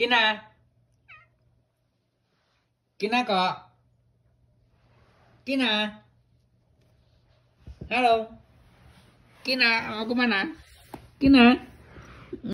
kina kina có kina hello kina ờ, mau kemana kina